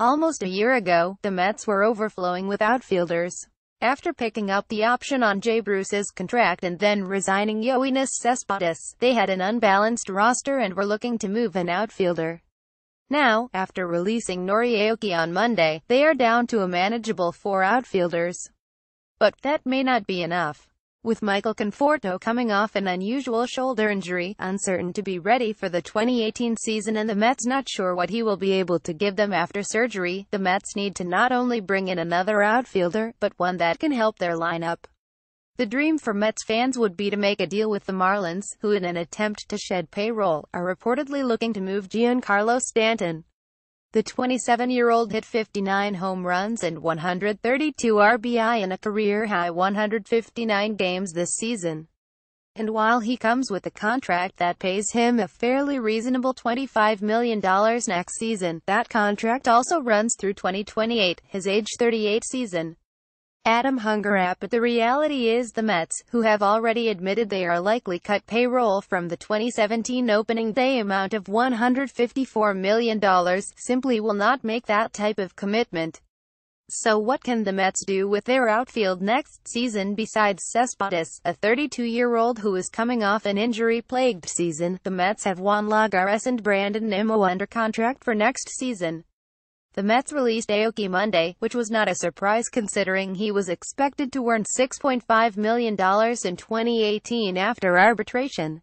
Almost a year ago, the Mets were overflowing with outfielders. After picking up the option on Jay Bruce's contract and then resigning Yoenis Cespedes, they had an unbalanced roster and were looking to move an outfielder. Now, after releasing Noriaoki on Monday, they are down to a manageable four outfielders. But that may not be enough with Michael Conforto coming off an unusual shoulder injury, uncertain to be ready for the 2018 season and the Mets not sure what he will be able to give them after surgery, the Mets need to not only bring in another outfielder, but one that can help their lineup. The dream for Mets fans would be to make a deal with the Marlins, who in an attempt to shed payroll, are reportedly looking to move Giancarlo Stanton. The 27-year-old hit 59 home runs and 132 RBI in a career-high 159 games this season. And while he comes with a contract that pays him a fairly reasonable $25 million next season, that contract also runs through 2028, his age 38 season. Adam Hungerap but the reality is the Mets, who have already admitted they are likely cut payroll from the 2017 opening day amount of $154 million, simply will not make that type of commitment. So what can the Mets do with their outfield next season besides Cespedes, a 32-year-old who is coming off an injury-plagued season? The Mets have Juan Lagares and Brandon Nimmo under contract for next season. The Mets released Aoki Monday, which was not a surprise considering he was expected to earn $6.5 million in 2018 after arbitration.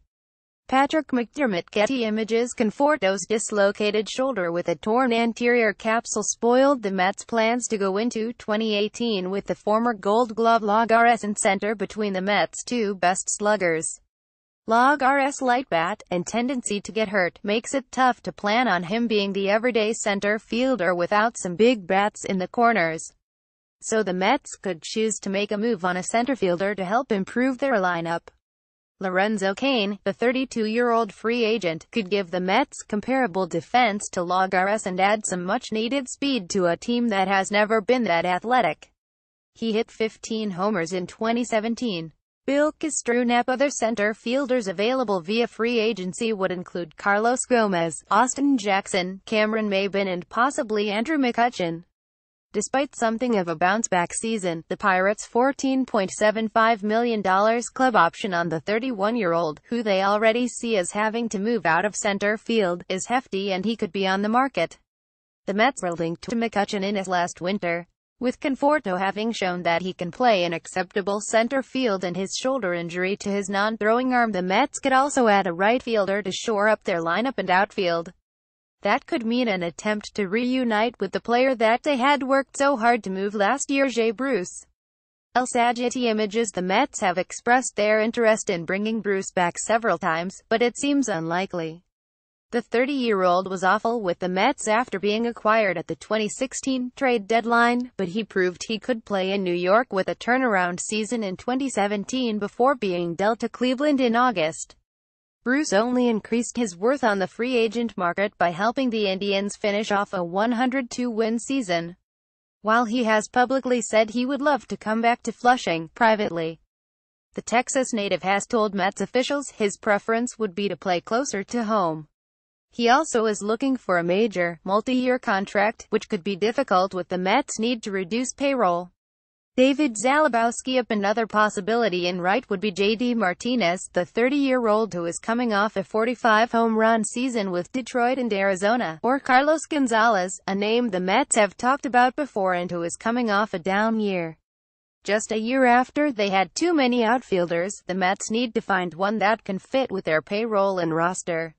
Patrick McDermott Getty Images Conforto's dislocated shoulder with a torn anterior capsule spoiled the Mets' plans to go into 2018 with the former Gold Glove Lagares in center between the Mets' two best sluggers. Log RS light bat, and tendency to get hurt, makes it tough to plan on him being the everyday center fielder without some big bats in the corners. So the Mets could choose to make a move on a center fielder to help improve their lineup. Lorenzo Kane, the 32-year-old free agent, could give the Mets comparable defense to Lagares and add some much-needed speed to a team that has never been that athletic. He hit 15 homers in 2017. Bill Castrup other center fielders available via free agency would include Carlos Gomez, Austin Jackson, Cameron Maben and possibly Andrew McCutcheon. Despite something of a bounce-back season, the Pirates' $14.75 million club option on the 31-year-old, who they already see as having to move out of center field, is hefty and he could be on the market. The Mets were linked to McCutcheon in his last winter, with Conforto having shown that he can play an acceptable center field and his shoulder injury to his non-throwing arm the Mets could also add a right fielder to shore up their lineup and outfield. That could mean an attempt to reunite with the player that they had worked so hard to move last year Jay Bruce. El Sagitti images the Mets have expressed their interest in bringing Bruce back several times, but it seems unlikely. The 30-year-old was awful with the Mets after being acquired at the 2016 trade deadline, but he proved he could play in New York with a turnaround season in 2017 before being dealt to Cleveland in August. Bruce only increased his worth on the free agent market by helping the Indians finish off a 102-win season. While he has publicly said he would love to come back to Flushing, privately, the Texas native has told Mets officials his preference would be to play closer to home. He also is looking for a major, multi-year contract, which could be difficult with the Mets' need to reduce payroll. David Zalabowski up another possibility in right would be J.D. Martinez, the 30-year-old who is coming off a 45-home run season with Detroit and Arizona, or Carlos Gonzalez, a name the Mets have talked about before and who is coming off a down year. Just a year after they had too many outfielders, the Mets need to find one that can fit with their payroll and roster.